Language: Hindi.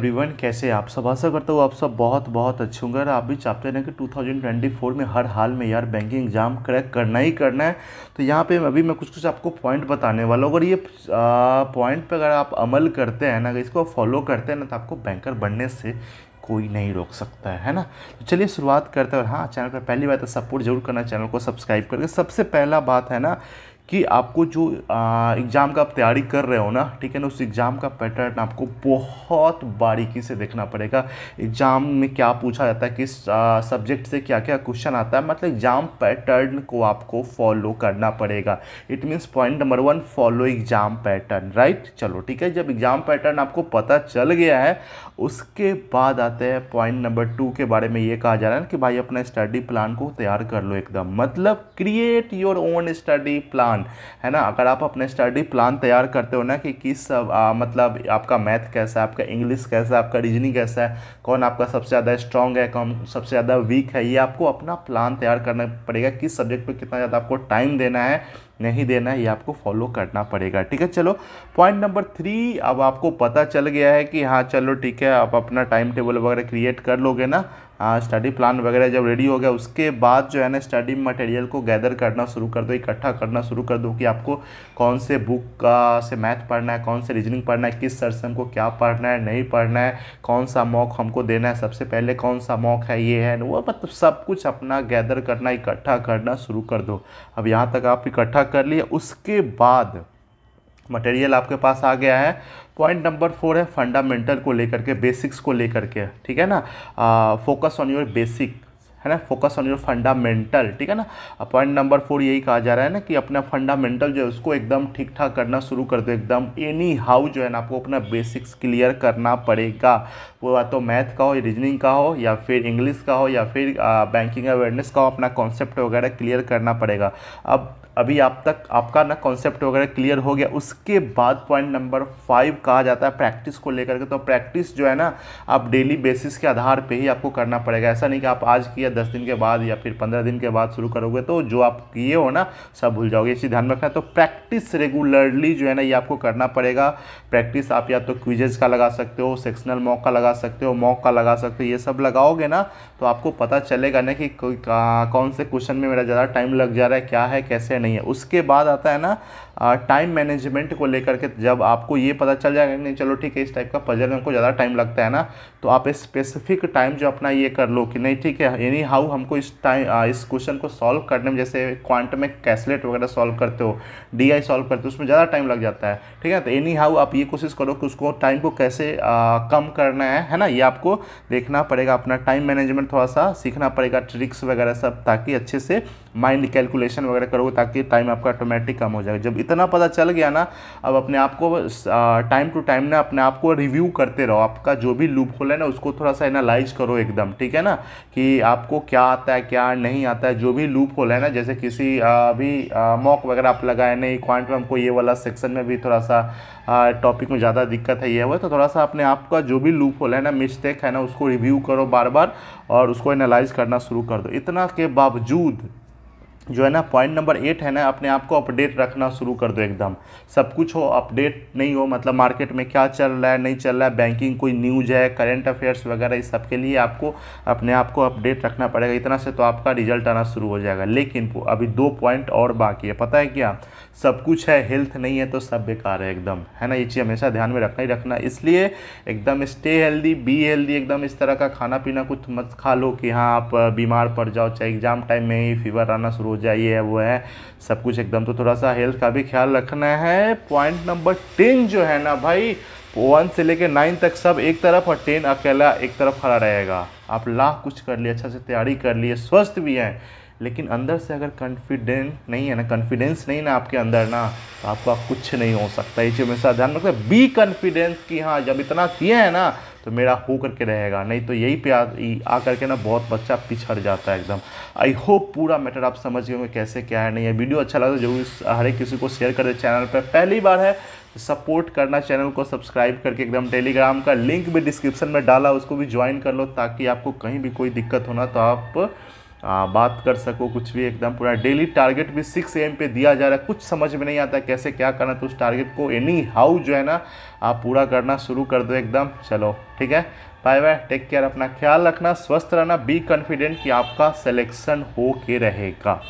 एवरीवन कैसे आप सब आशा करता हूँ आप सब बहुत बहुत अच्छे होंगे आप भी चाहते हैं कि 2024 में हर हाल में यार बैंकिंग एग्ज़ाम क्रैक करना ही करना है तो यहाँ पे अभी मैं कुछ कुछ आपको पॉइंट बताने वाला हूँ अगर ये पॉइंट पे अगर आप अमल करते हैं ना अगर इसको फॉलो करते हैं ना तो आपको बैंकर बनने से कोई नहीं रोक सकता है है ना तो चलिए शुरुआत करते हैं और हाँ चैनल पर पहली बात है तो सपोर्ट जरूर करना चैनल को सब्सक्राइब करके सबसे पहला बात है ना कि आपको जो एग्ज़ाम का आप तैयारी कर रहे हो ना ठीक है ना उस एग्ज़ाम का पैटर्न आपको बहुत बारीकी से देखना पड़ेगा एग्ज़ाम में क्या पूछा जाता है किस सब्जेक्ट से क्या क्या क्वेश्चन आता है मतलब एग्ज़ाम पैटर्न को आपको फॉलो करना पड़ेगा it means point number one follow exam pattern right चलो ठीक है जब एग्ज़ाम पैटर्न आपको पता चल गया है उसके बाद आते हैं पॉइंट नंबर टू के बारे में ये कहा जा रहा है कि भाई अपना स्टडी प्लान को तैयार कर लो एकदम मतलब create your own study plan plan है ना अगर आप अपने स्टडी प्लान तैयार करते हो ना कि किस आ, मतलब आपका मैथ कैसा है आपका इंग्लिश कैसा है आपका रीजनिंग कैसा है कौन आपका सबसे ज़्यादा स्ट्रॉन्ग है कौन सबसे ज़्यादा वीक है ये आपको अपना प्लान तैयार करना पड़ेगा किस सब्जेक्ट पर कितना ज़्यादा आपको टाइम देना है नहीं देना है ये आपको फॉलो करना पड़ेगा ठीक है चलो पॉइंट नंबर थ्री अब आपको पता चल गया है कि हाँ चलो ठीक है आप अपना टाइम टेबल वगैरह क्रिएट कर लोगे ना स्टडी हाँ, प्लान वगैरह जब रेडी हो गया उसके बाद जो है ना स्टडी मटेरियल को गैदर करना शुरू कर दो इकट्ठा करना शुरू कर दो कि आपको कौन से बुक का से मैथ पढ़ना है कौन से रीजनिंग पढ़ना है किस सर से हमको क्या पढ़ना है नहीं पढ़ना है कौन सा मॉक हमको देना है सबसे पहले कौन सा मॉक है ये है वो मतलब सब कुछ अपना गैदर करना इकट्ठा करना शुरू कर दो अब यहाँ तक आप इकट्ठा कर लिया उसके बाद मटेरियल आपके पास आ गया है पॉइंट नंबर फोर है फंडामेंटल को लेकर के बेसिक्स को लेकर के ठीक है ना फोकस ऑन योर बेसिक है ना फोकस ऑन योर फंडामेंटल ठीक है ना पॉइंट नंबर फोर यही कहा जा रहा है ना कि अपना फंडामेंटल जो है उसको एकदम ठीक ठाक करना शुरू कर दो एकदम एनी हाउ जो है ना आपको अपना बेसिक्स क्लियर करना पड़ेगा वो या तो मैथ का हो रीजनिंग का हो या फिर इंग्लिश का हो या फिर बैंकिंग अवेयरनेस का हो अपना कॉन्सेप्ट वगैरह क्लियर करना पड़ेगा अब अभी आप तक आपका ना कॉन्सेप्ट वगैरह क्लियर हो गया उसके बाद पॉइंट नंबर फाइव कहा जाता है प्रैक्टिस को लेकर के तो प्रैक्टिस जो है ना आप डेली बेसिस के आधार पे ही आपको करना पड़ेगा ऐसा नहीं कि आप आज किया या दस दिन के बाद या फिर पंद्रह दिन के बाद शुरू करोगे तो जो आप किए हो ना सब भूल जाओगे इसी ध्यान में रखना तो प्रैक्टिस रेगुलरली जो है ना ये आपको करना पड़ेगा प्रैक्टिस आप या तो क्विजेज का लगा सकते हो सेक्शनल मॉक का लगा सकते हो मॉक का लगा सकते हो ये सब लगाओगे ना तो आपको पता चलेगा ना कि कौन से क्वेश्चन में मेरा ज़्यादा टाइम लग जा रहा है क्या है कैसे नहीं है उसके बाद आता है ना टाइम मैनेजमेंट को लेकर के जब आपको ये पता चल जाएगा नहीं चलो ठीक है इस टाइप का पजल में हमको ज़्यादा टाइम लगता है ना तो आप स्पेसिफिक टाइम जो अपना ये कर लो कि नहीं ठीक है यानी एनी हाउ हमको इस टाइम इस क्वेश्चन को सॉल्व करने में जैसे क्वांट में कैसलेट वगैरह सॉल्व करते हो डी आई सॉल्व करते हो उसमें ज़्यादा टाइम लग जाता है ठीक है तो एनी हाउ आप ये कोशिश करो कि उसको टाइम को कैसे आ, कम करना है है ना ये आपको देखना पड़ेगा अपना टाइम मैनेजमेंट थोड़ा सा सीखना पड़ेगा ट्रिक्स वगैरह सब ताकि अच्छे से माइंड कैलकुलेशन वगैरह करोगे ताकि टाइम आपका ऑटोमेटिक कम हो जाएगा जब इतना पता चल गया ना अब अपने आप को टाइम टू टाइम ना अपने आप को रिव्यू करते रहो आपका जो भी लूप होल है ना उसको थोड़ा सा एनालाइज करो एकदम ठीक है ना कि आपको क्या आता है क्या नहीं आता है जो भी लूप होल है ना जैसे किसी भी मॉक वगैरह आप लगाए नहीं क्वांट में हमको ये वाला सेक्शन में भी थोड़ा सा टॉपिक में ज़्यादा दिक्कत है ये हुआ तो थोड़ा सा अपने आप का जो भी लूप होल है ना मिस्टेक है ना उसको रिव्यू करो बार बार और उसको एनालाइज करना शुरू कर दो इतना के बावजूद जो है ना पॉइंट नंबर एट है ना अपने आप को अपडेट रखना शुरू कर दो एकदम सब कुछ हो अपडेट नहीं हो मतलब मार्केट में क्या चल रहा है नहीं चल रहा है बैंकिंग कोई न्यूज है करेंट अफेयर्स वगैरह इस सब के लिए आपको अपने आप को अपडेट रखना पड़ेगा इतना से तो आपका रिजल्ट आना शुरू हो जाएगा लेकिन अभी दो पॉइंट और बाकी है पता है क्या सब कुछ है हेल्थ नहीं है तो सब बेकार है एकदम है ना ये चीज़ हमेशा ध्यान में रखना ही रखना इसलिए एकदम स्टे हेल्दी बी हेल्दी एकदम इस तरह का खाना पीना कुछ मत खा लो कि हाँ आप बीमार पड़ जाओ चाहे एग्ज़ाम टाइम में ही फीवर आना शुरू हो जाए है वो है सब कुछ एकदम तो थोड़ा सा हेल्थ का भी ख्याल रखना है पॉइंट नंबर टेन जो है ना भाई वन से लेकर नाइन तक सब एक तरफ और टेन अकेला एक तरफ खड़ा रहेगा आप लाख कुछ कर लिए अच्छा से तैयारी कर लिए स्वस्थ भी हैं लेकिन अंदर से अगर कॉन्फिडेंट नहीं है ना कॉन्फिडेंस नहीं ना आपके अंदर ना तो आपका कुछ नहीं हो सकता ये चीज़ हमेशा ध्यान रखते बी कॉन्फिडेंस कि हाँ जब इतना किया है ना तो मेरा हो करके रहेगा नहीं तो यही पे आ, करके ना बहुत बच्चा पिछड़ जाता है एकदम आई होप पूरा मैटर आप समझ गए होंगे कैसे क्या है नहीं है वीडियो अच्छा लगता है तो जरूर हर एक किसी को शेयर कर दे चैनल पर पहली बार है सपोर्ट तो करना चैनल को सब्सक्राइब करके एकदम टेलीग्राम का लिंक भी डिस्क्रिप्शन में डाला उसको भी ज्वाइन कर लो ताकि आपको कहीं भी कोई दिक्कत होना तो आप आ, बात कर सको कुछ भी एकदम पूरा डेली टारगेट भी सिक्स एम पे दिया जा रहा है कुछ समझ में नहीं आता कैसे क्या करना तो उस टारगेट को एनी हाउ जो है ना आप पूरा करना शुरू कर दो एकदम चलो ठीक है बाय बाय टेक केयर अपना ख्याल रखना स्वस्थ रहना बी कॉन्फिडेंट कि आपका सिलेक्शन हो के रहेगा